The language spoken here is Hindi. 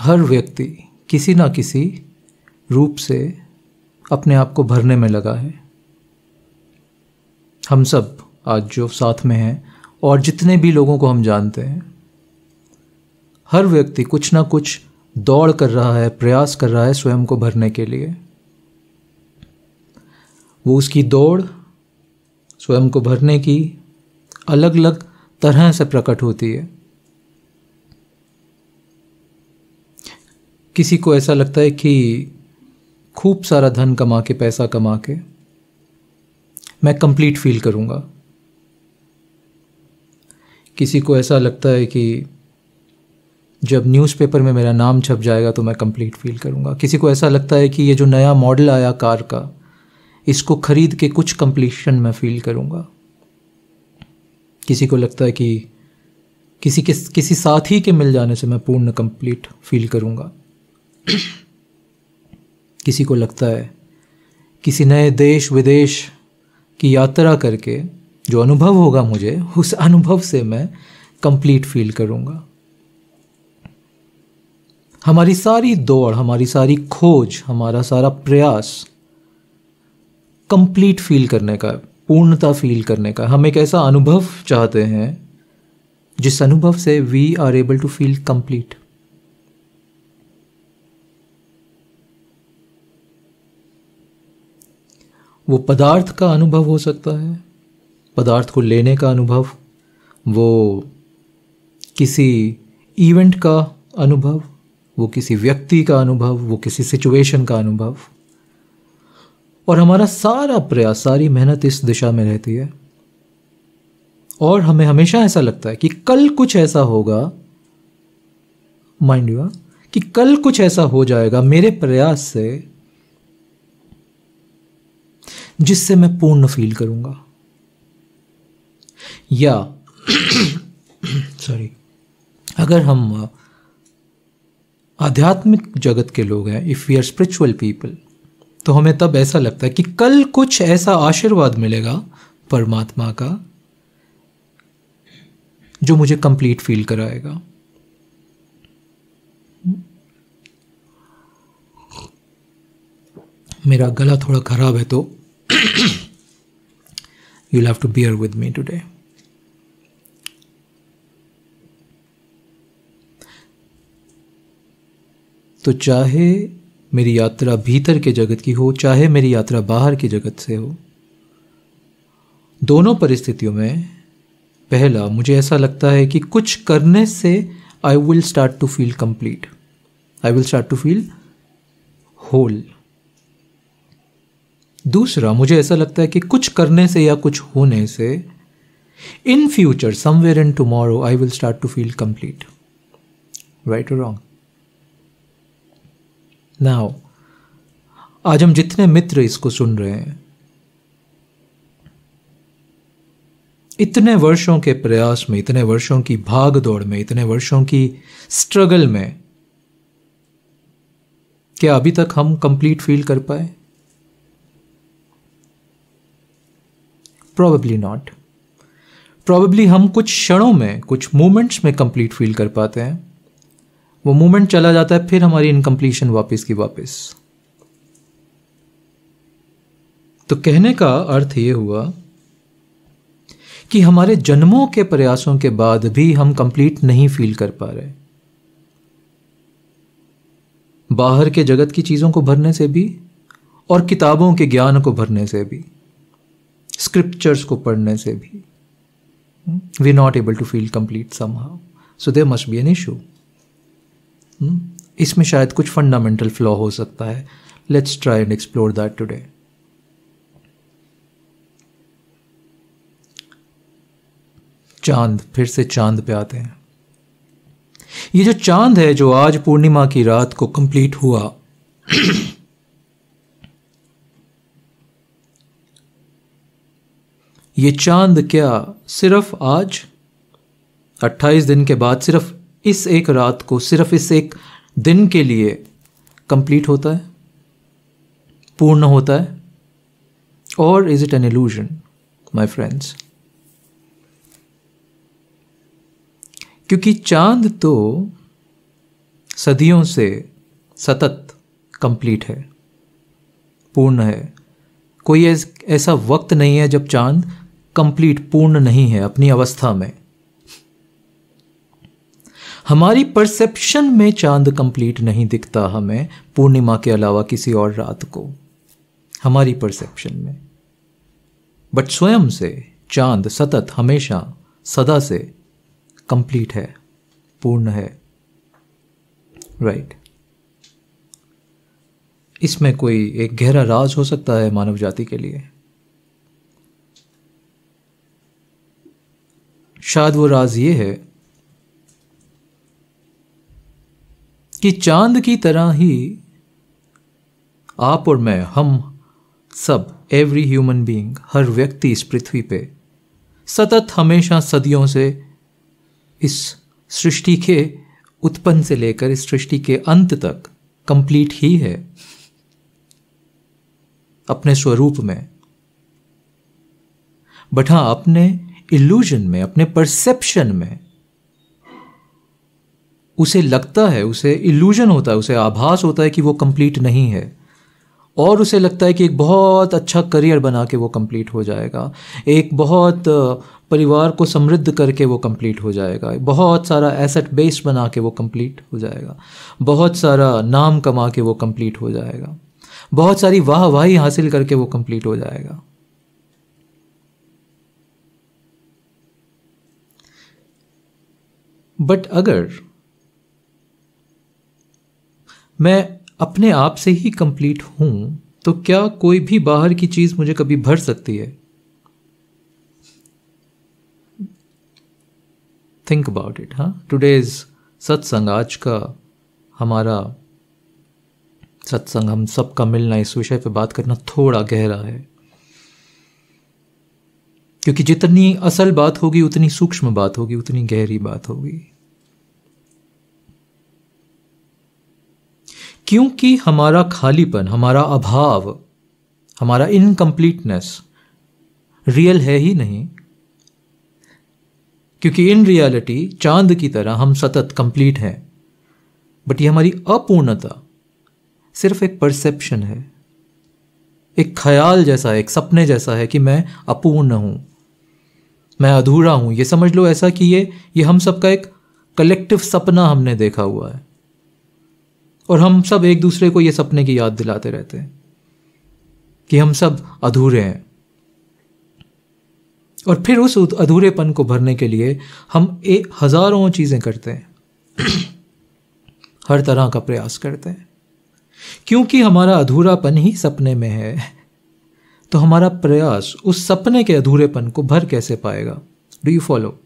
हर व्यक्ति किसी ना किसी रूप से अपने आप को भरने में लगा है हम सब आज जो साथ में हैं और जितने भी लोगों को हम जानते हैं हर व्यक्ति कुछ ना कुछ दौड़ कर रहा है प्रयास कर रहा है स्वयं को भरने के लिए वो उसकी दौड़ स्वयं को भरने की अलग अलग तरह से प्रकट होती है किसी को ऐसा लगता है कि खूब सारा धन कमा के पैसा कमा के मैं कंप्लीट फील करूँगा किसी को ऐसा लगता है कि जब न्यूज़पेपर में मेरा नाम छप जाएगा तो मैं कंप्लीट फील करूँगा किसी को ऐसा लगता है कि ये जो नया मॉडल आया कार का इसको ख़रीद के कुछ कंप्लीशन मैं फील करूँगा किसी को लगता है कि किसी के किसी साथी के मिल जाने से मैं पूर्ण कंप्लीट फील करूँगा किसी को लगता है किसी नए देश विदेश की यात्रा करके जो अनुभव होगा मुझे उस अनुभव से मैं कंप्लीट फील करूंगा हमारी सारी दौड़ हमारी सारी खोज हमारा सारा प्रयास कंप्लीट फील करने का पूर्णता फील करने का हम एक ऐसा अनुभव चाहते हैं जिस अनुभव से we are able to feel complete वो पदार्थ का अनुभव हो सकता है पदार्थ को लेने का अनुभव वो किसी इवेंट का अनुभव वो किसी व्यक्ति का अनुभव वो किसी सिचुएशन का अनुभव और हमारा सारा प्रयास सारी मेहनत इस दिशा में रहती है और हमें हमेशा ऐसा लगता है कि कल कुछ ऐसा होगा माइंड हाँ, यू कि कल कुछ ऐसा हो जाएगा मेरे प्रयास से जिससे मैं पूर्ण फील करूंगा या सॉरी अगर हम आध्यात्मिक जगत के लोग हैं if we are spiritual people तो हमें तब ऐसा लगता है कि कल कुछ ऐसा आशीर्वाद मिलेगा परमात्मा का जो मुझे कंप्लीट फील कराएगा मेरा गला थोड़ा खराब है तो You'll have to bear with me today. तो चाहे मेरी यात्रा भीतर के जगत की हो चाहे मेरी यात्रा बाहर के जगत से हो दोनों परिस्थितियों में पहला मुझे ऐसा लगता है कि कुछ करने से I will start to feel complete I will start to feel whole दूसरा मुझे ऐसा लगता है कि कुछ करने से या कुछ होने से in future somewhere in tomorrow I will start to feel complete right और रॉन्ग नाउ आज हम जितने मित्र इसको सुन रहे हैं इतने वर्षों के प्रयास में इतने वर्षों की भाग दौड़ में इतने वर्षों की स्ट्रगल में क्या अभी तक हम कंप्लीट फील कर पाए प्रॉबली नॉट प्रॉबली हम कुछ क्षणों में कुछ मोमेंट्स में कंप्लीट फील कर पाते हैं वो मोमेंट चला जाता है फिर हमारी इनकम्प्लीशन वापस की वापस तो कहने का अर्थ ये हुआ कि हमारे जन्मों के प्रयासों के बाद भी हम कंप्लीट नहीं फील कर पा रहे बाहर के जगत की चीज़ों को भरने से भी और किताबों के ज्ञान को भरने से भी स्क्रिप्चर्स को पढ़ने से भी we not able to feel complete somehow so there must be an issue इसमें शायद कुछ फंडामेंटल फ्लॉ हो सकता है let's try and explore that today चांद फिर से चांद पे आते हैं ये जो चांद है जो आज पूर्णिमा की रात को कंप्लीट हुआ ये चांद क्या सिर्फ आज 28 दिन के बाद सिर्फ इस एक रात को सिर्फ इस एक दिन के लिए कंप्लीट होता है पूर्ण होता है और is it an illusion my friends क्योंकि चांद तो सदियों से सतत कंप्लीट है पूर्ण है कोई ऐसा वक्त नहीं है जब चांद कंप्लीट पूर्ण नहीं है अपनी अवस्था में हमारी परसेप्शन में चांद कंप्लीट नहीं दिखता हमें पूर्णिमा के अलावा किसी और रात को हमारी परसेप्शन में बट स्वयं से चांद सतत हमेशा सदा से कंप्लीट है पूर्ण है राइट right. इसमें कोई एक गहरा राज हो सकता है मानव जाति के लिए शायद वो राज ये है कि चांद की तरह ही आप और मैं हम सब एवरी ह्यूमन बीइंग हर व्यक्ति इस पृथ्वी पे सतत हमेशा सदियों से इस सृष्टि के उत्पन्न से लेकर इस सृष्टि के अंत तक कंप्लीट ही है अपने स्वरूप में बट हां अपने इल्यूजन में अपने परसेप्शन में उसे लगता है उसे इल्यूजन होता है उसे आभास होता है कि वो कंप्लीट नहीं है और उसे लगता है कि एक बहुत अच्छा करियर बना के वो कंप्लीट हो जाएगा एक बहुत परिवार को समृद्ध करके वो कंप्लीट हो जाएगा बहुत सारा एसेट बेस्ड बना के वो कंप्लीट हो जाएगा बहुत सारा नाम कमा के वो कंप्लीट हो जाएगा बहुत सारी वाह वाही हासिल करके वो कंप्लीट हो जाएगा बट अगर मैं अपने आप से ही कंप्लीट हूं तो क्या कोई भी बाहर की चीज मुझे कभी भर सकती है थिंक अबाउट इट हाँ टुडेज सत्संग आज का हमारा सत्संग हम सबका मिलना इस विषय पे बात करना थोड़ा गहरा है क्योंकि जितनी असल बात होगी उतनी सूक्ष्म बात होगी उतनी गहरी बात होगी क्योंकि हमारा खालीपन हमारा अभाव हमारा इनकम्प्लीटनेस रियल है ही नहीं क्योंकि इन रियलिटी चांद की तरह हम सतत कंप्लीट हैं बट ये हमारी अपूर्णता सिर्फ एक परसेप्शन है एक ख्याल जैसा है एक सपने जैसा है कि मैं अपूर्ण हूं मैं अधूरा हूँ ये समझ लो ऐसा कि ये ये हम सब का एक कलेक्टिव सपना हमने देखा हुआ है और हम सब एक दूसरे को ये सपने की याद दिलाते रहते हैं कि हम सब अधूरे हैं और फिर उस अधूरेपन को भरने के लिए हम एक हजारों चीज़ें करते हैं हर तरह का प्रयास करते हैं क्योंकि हमारा अधूरापन ही सपने में है तो हमारा प्रयास उस सपने के अधूरेपन को भर कैसे पाएगा डू यू फॉलो